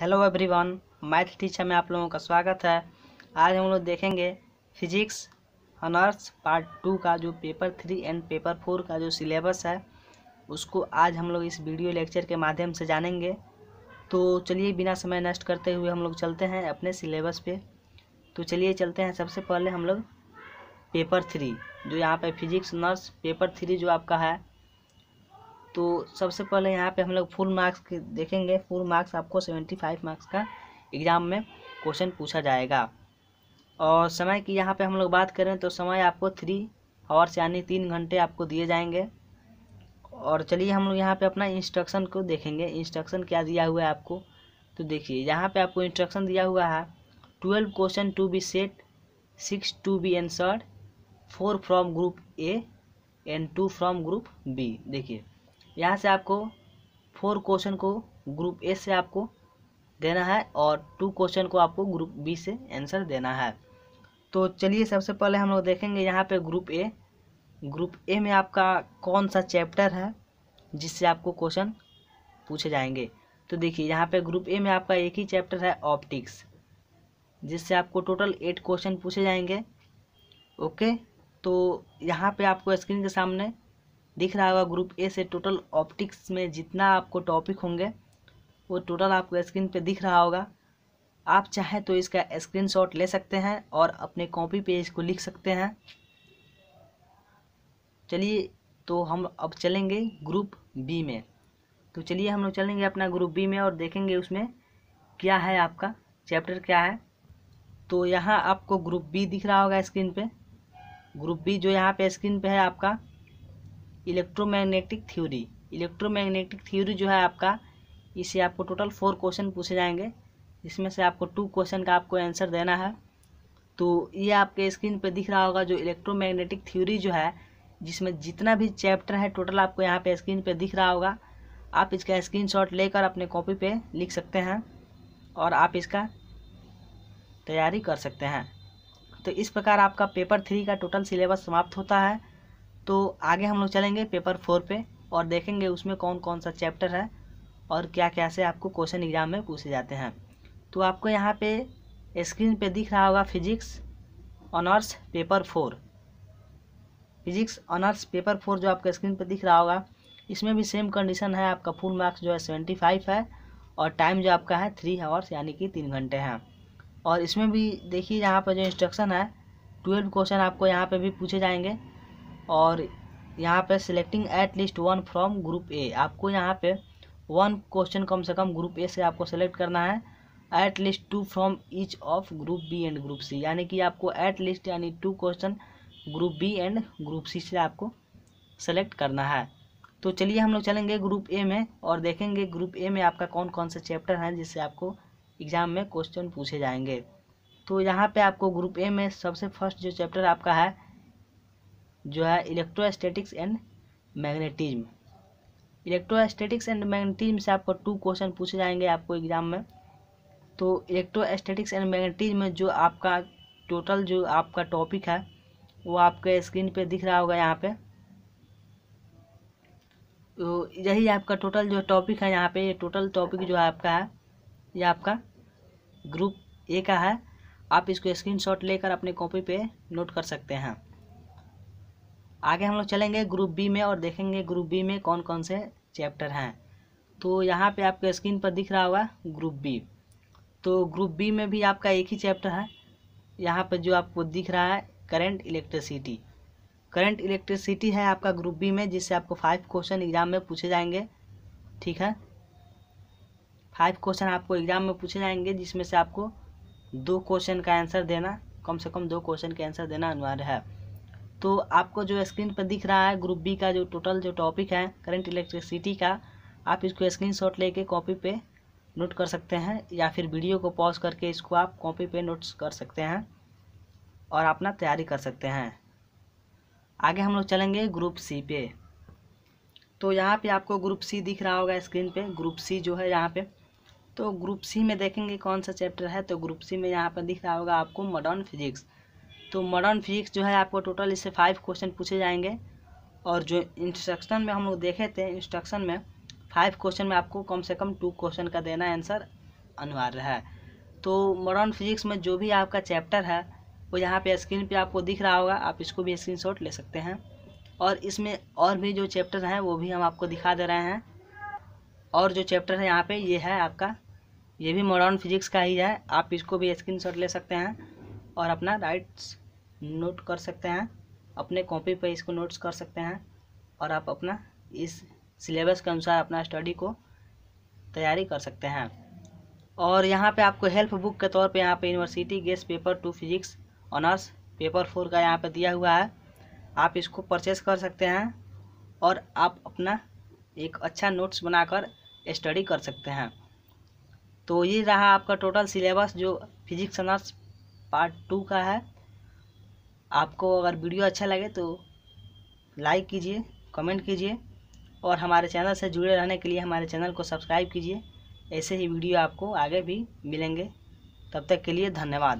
hello everyone math teacher में आप लोगों का स्वागत है आज हम लोग देखेंगे फिजिक्स ऑनर्स पार्ट टू का जो paper three and paper four का जो सिलेबस है उसको आज हम लोग इस वीडियो लेक्चर के माध्यम से जानेंगे तो चलिए बिना समय नष्ट करते हुए हम लोग चलते हैं अपने सिलेबस पे तो चलिए चलते हैं सबसे पहले हम लोग पेपर थ्री जो यहाँ पर फिजिक्स नर्स पेपर थ्री जो आपका है तो सबसे पहले यहाँ पे हम लोग फुल मार्क्स देखेंगे फुल मार्क्स आपको सेवेंटी फाइव मार्क्स का एग्ज़ाम में क्वेश्चन पूछा जाएगा और समय की यहाँ पे हम लोग बात करें तो समय आपको थ्री आवर्स यानी तीन घंटे आपको दिए जाएंगे और चलिए हम लोग यहाँ पे अपना इंस्ट्रक्शन को देखेंगे इंस्ट्रक्शन क्या दिया हुआ है आपको तो देखिए यहाँ पर आपको इंस्ट्रक्शन दिया हुआ है twelve question to be set six to be answered four from group A and two from group B देखिए यहाँ से आपको फोर क्वेश्चन को ग्रुप ए से आपको देना है और टू क्वेश्चन को आपको ग्रुप बी से आंसर देना है तो चलिए सबसे पहले हम लोग देखेंगे यहाँ पे ग्रुप ए ग्रुप ए में आपका कौन सा चैप्टर है जिससे आपको क्वेश्चन पूछे जाएंगे तो देखिए यहाँ पे ग्रुप ए में आपका एक ही चैप्टर है ऑप्टिक्स जिससे आपको टोटल एट क्वेश्चन पूछे जाएंगे ओके तो यहाँ पे आपको स्क्रीन के सामने दिख रहा होगा ग्रुप ए से टोटल ऑप्टिक्स में जितना आपको टॉपिक होंगे वो टोटल आपको स्क्रीन पे दिख रहा होगा आप चाहें तो इसका स्क्रीनशॉट ले सकते हैं और अपने कॉपी पेज इसको लिख सकते हैं चलिए तो हम अब चलेंगे ग्रुप बी में तो चलिए हम लोग चलेंगे अपना ग्रुप बी में और देखेंगे उसमें क्या है आपका चैप्टर क्या है तो यहाँ आपको ग्रुप बी दिख रहा होगा स्क्रीन पे ग्रुप बी जो यहाँ पे स्क्रीन पे है आपका इलेक्ट्रोमैग्नेटिक थ्योरी इलेक्ट्रोमैग्नेटिक थ्योरी जो है आपका इसे आपको टोटल फोर क्वेश्चन पूछे जाएंगे इसमें से आपको टू क्वेश्चन का आपको आंसर देना है तो ये आपके स्क्रीन पे दिख रहा होगा जो इलेक्ट्रोमैग्नेटिक थ्योरी जो है जिसमें जितना भी चैप्टर है टोटल आपको यहाँ पे स्क्रीन पे दिख रहा होगा आप इसका शॉट लेकर अपने कॉपी पे लिख सकते हैं और आप इसका तैयारी कर सकते हैं तो इस प्रकार आपका पेपर थ्री का टोटल सिलेबस समाप्त होता है तो आगे हम लोग चलेंगे पेपर फोर पे और देखेंगे उसमें कौन कौन सा चैप्टर है और क्या क्या से आपको क्वेश्चन एग्जाम में पूछे जाते हैं तो आपको यहाँ पे स्क्रीन पे दिख रहा होगा physics honours paper four physics honours paper four जो आपका स्क्रीन पर दिख रहा होगा इसमें भी सेम कंडीशन है आपका फुल मार्क्स जो है सेवेंटी फाइव है और टाइम जो आपका है थ्री आवर्स यानी कि तीन घंटे हैं और इसमें भी देखिए यहाँ पर जो इंस्ट्रक्शन है ट्वेल्व क्वेश्चन आपको यहाँ पे भी पूछे जाएंगे और यहाँ पे selecting at least one from group A आपको यहाँ पे वन क्वेश्चन कम से कम ग्रुप ए से आपको सेलेक्ट करना है at least two from each of group B and group C यानी कि आपको एट लीस्ट यानी two question group B and group C से आपको सेलेक्ट करना है तो चलिए हम लोग चलेंगे ग्रुप ए में और देखेंगे ग्रुप ए में आपका कौन कौन से चैप्टर हैं जिससे आपको एग्ज़ाम में क्वेश्चन पूछे जाएंगे तो यहाँ पे आपको ग्रुप ए में सबसे फर्स्ट जो चैप्टर आपका है जो है electrostatics and magnetism electrostatics and magnetism से आपको टू क्वेश्चन पूछे जाएंगे आपको एग्जाम में तो इलेक्ट्रोस्टैटिक्स एंड मैग्नेटिज्म में जो आपका टोटल जो आपका टॉपिक है वो आपके स्क्रीन पे दिख रहा होगा यहाँ पे तो यही आपका टोटल जो टॉपिक है यहाँ पे ये टोटल टॉपिक जो आपका है ये आपका ग्रुप ए का है आप इसको स्क्रीनशॉट लेकर अपने कॉपी पे नोट कर सकते हैं आगे हम लोग चलेंगे ग्रुप बी में और देखेंगे ग्रुप बी में कौन कौन से चैप्टर हैं तो यहाँ पे आपके स्क्रीन पर दिख रहा होगा ग्रुप बी तो ग्रुप बी में भी आपका एक ही चैप्टर है यहाँ पर जो आपको दिख रहा है करंट इलेक्ट्रिसिटी करंट इलेक्ट्रिसिटी है आपका ग्रुप बी में जिससे आपको फाइव क्वेश्चन एग्जाम में पूछे जाएंगे ठीक है फाइव क्वेश्चन आपको एग्ज़ाम में पूछे जाएंगे जिसमें से आपको दो क्वेश्चन का आंसर देना कम से कम दो क्वेश्चन के आंसर देना अनिवार्य है तो आपको जो स्क्रीन पर दिख रहा है ग्रुप बी का जो टोटल जो टॉपिक है करंट इलेक्ट्रिसिटी का आप इसको स्क्रीन शॉट लेके कॉपी पे नोट कर सकते हैं या फिर वीडियो को पॉज करके इसको आप कॉपी पे नोट्स कर सकते हैं और अपना तैयारी कर सकते हैं आगे हम लोग चलेंगे ग्रुप सी पे तो यहाँ पे आपको ग्रुप सी दिख रहा होगा स्क्रीन पे ग्रुप सी जो है यहाँ पे तो ग्रुप सी में देखेंगे कौन सा चैप्टर है तो ग्रुप सी में यहाँ पर दिख रहा होगा आपको मॉडर्न फिजिक्स तो मॉडर्न फिजिक्स जो है आपको टोटल इससे फाइव क्वेश्चन पूछे जाएंगे और जो इंस्ट्रक्शन में हम लोग देखे थे इंस्ट्रक्शन में फाइव क्वेश्चन में आपको कम से कम टू क्वेश्चन का देना आंसर अनिवार्य है तो मॉडर्न फिजिक्स में जो भी आपका चैप्टर है वो यहाँ पे स्क्रीन पे आपको दिख रहा होगा आप इसको भी स्क्रीनशॉट ले सकते हैं और इसमें और भी जो चैप्टर हैं वो भी हम आपको दिखा दे रहे हैं और जो चैप्टर है यहाँ पे ये है आपका ये भी मॉडर्न फिजिक्स का ही है आप इसको भी स्क्रीन ले सकते हैं और अपना राइट्स नोट कर सकते हैं अपने कॉपी पर इसको नोट्स कर सकते हैं और आप अपना इस सिलेबस के अनुसार अपना स्टडी को तैयारी कर सकते हैं और यहाँ पे आपको हेल्प बुक के तौर पे यहाँ पे university guest paper two physics honours paper four का यहाँ पे दिया हुआ है आप इसको परचेस कर सकते हैं और आप अपना एक अच्छा नोट्स बनाकर स्टडी कर सकते हैं तो ये रहा आपका टोटल सिलेबस जो फिजिक्स ऑनर्स पार्ट टू का है आपको अगर वीडियो अच्छा लगे तो लाइक कीजिए कमेंट कीजिए और हमारे चैनल से जुड़े रहने के लिए हमारे चैनल को सब्सक्राइब कीजिए ऐसे ही वीडियो आपको आगे भी मिलेंगे तब तक के लिए धन्यवाद